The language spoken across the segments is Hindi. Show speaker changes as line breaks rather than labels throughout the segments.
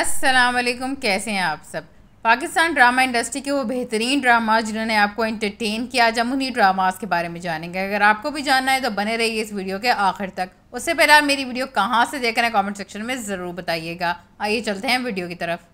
असलकुम कैसे हैं आप सब पाकिस्तान ड्रामा इंडस्ट्री के वो बेहतरीन ड्रामा जिन्होंने आपको एंटरटेन किया जब उन्हीं ड्रामास के बारे में जानेंगे अगर आपको भी जानना है तो बने रहिए इस वीडियो के आखिर तक उससे पहले आप मेरी वीडियो कहाँ से देख रहे हैं कॉमेंट सेक्शन में ज़रूर बताइएगा आइए चलते हैं वीडियो की तरफ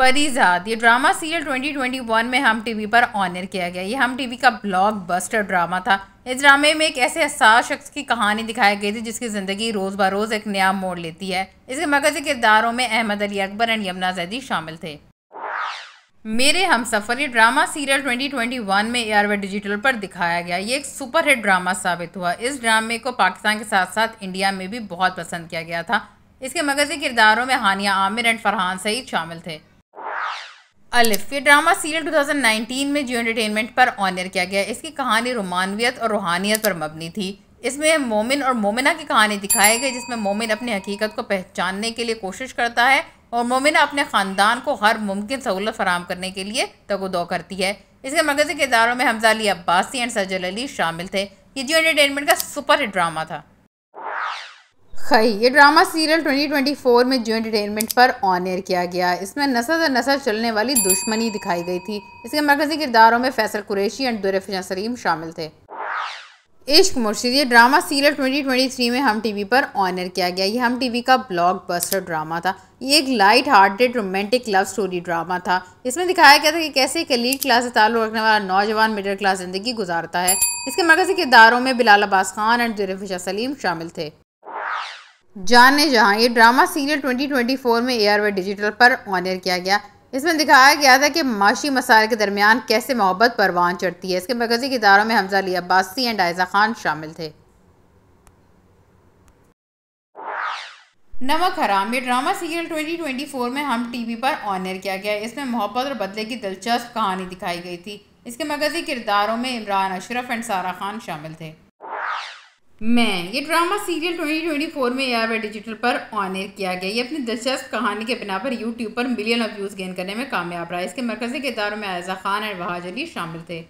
परीजाद ये ड्रामा सीरियल 2021 में हम टीवी पर ऑनर किया गया ये हम टीवी का ब्लॉक बस्टर ड्रामा था इस ड्रामे में एक ऐसे हसास शख्स की कहानी दिखाई गई थी जिसकी ज़िंदगी रोज़ बरोज़ एक नया मोड़ लेती है इसके मकज़ी किरदारों में अहमद अली अकबर एंड यमुना जैदी शामिल थे मेरे हम सफ़र ये ड्रामा सीरियल 2021 में ए डिजिटल पर दिखाया गया ये एक सुपर हिट ड्रामा साबित हुआ इस ड्रामे को पाकिस्तान के साथ साथ इंडिया में भी बहुत पसंद किया गया था इसके मगजी किरदारों में हानिया आमिर एंड फरहान सईद शामिल थे अलिफ ये ड्रामा सीरियल 2019 में जियो एंटरटेनमेंट पर ऑनर किया गया इसकी कहानी रोमानवियत और रूहानियत पर मबनी थी इसमें मोमिन और मोमिना की कहानी दिखाई गई जिसमें मोमिन अपनी हकीकत को पहचानने के लिए कोशिश करता है और मोमिना अपने ख़ानदान को हर मुमकिन सहूलत फराम करने के लिए तगोदो करती है इसके मरकजी किरदारों में हमजा अली अब्बासी एंड सजल अली शामिल थे ये जियो एंटरटेनमेंट का सुपर हिट ड्रामा था खई ये ड्रामा सीरियल 2024 में जो एंटरटेनमेंट पर ऑन एयर किया गया इसमें नसर दर नसर चलने वाली दुश्मनी दिखाई गई थी इसके मरकजी किरदारों में फैसल कुरैशी एंड फिजा सलीम शामिल थे इश्क मुर्शिद ये ड्रामा सीरियल 2023 में हम टीवी पर ऑनर किया गया ये हम टीवी का ब्लॉकबस्टर ड्रामा था ये एक light hearted romantic love story drama था इसमें दिखाया गया था कि कैसे एक एलीट क्लास से ताल्लुक रखने वाला नौजवान मिडिल क्लास ज़िंदगी गुजारता है इसके मरकजी किरदारों में बिलाल अब्बास खान एंड जुरफिशा सलीम शामिल थे जाने जहाँ ये ड्रामा सीरियल 2024 में एयर व डिजिटल पर ऑनर किया गया इसमें दिखाया गया था कि माशी मसाइल के दरमियान कैसे मोहब्बत परवान चढ़ती है इसके मरकजी किदारों में हमजा अली अब्बासी एंड आयजा खान शामिल थे नमक हराम ये ड्रामा सीरियल 2024 में हम टीवी पर ऑनर किया गया इसमें मोहब्बत और बदले की दिलचस्प कहानी दिखाई गई थी इसके मरकजी किरदारों में इमरान अशरफ एंड सारा खान शामिल थे मैं ये ड्रामा सीरियल 2024 में एआर डिजिटल पर ऑनर किया गया ये अपनी दिलचस्प कहानी के बिना पर यूट्यूब पर मिलियन ऑफ व्यूज़ गेन करने में कामयाब रहा इसके मरकजी किरदारों में आयजा खान और वहाज अली शामिल थे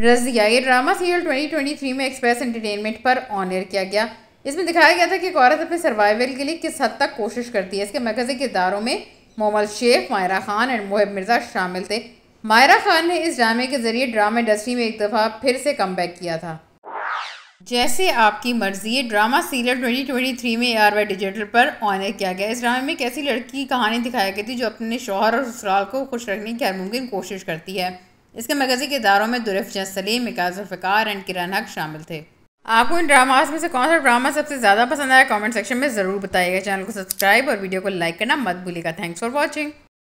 रजिया ये ड्रामा सीरियल 2023 में एक्सप्रेस एंटरटेनमेंट पर ऑनर किया गया इसमें दिखाया गया था कि एक औरत अपने सर्वाइवल के लिए किस हद तक कोशिश करती है इसके मरकजी किरदारों में मोमल शेख मायरा खान और मोहब मिर्ज़ा शामिल थे मायरा खान ने इस ड्रामे के जरिए ड्रामा इंडस्ट्री में एक दफ़ा फिर से कम किया था जैसे आपकी मर्जी है ड्रामा सीरियल 2023 में आर वाई डिजिटल पर ऑनर किया गया इस ड्रामे में एक ऐसी लड़की की कहानी दिखाई गई थी जो अपने शोहर और ससुराल को खुश रखने की हर मुमकिन कोशिश करती है इसके मगजी किरदारों में दुरफजन सलीम मिकाज फ़कार एंड किरण हक शामिल थे आपको इन ड्रामाज में से कौन सा ड्रामा सबसे ज़्यादा पसंद आया कमेंट सेक्शन में ज़रूर बताइएगा चैनल को सब्सक्राइब और वीडियो को लाइक करना मत भूलिएगा थैंक्स फॉर वॉचिंग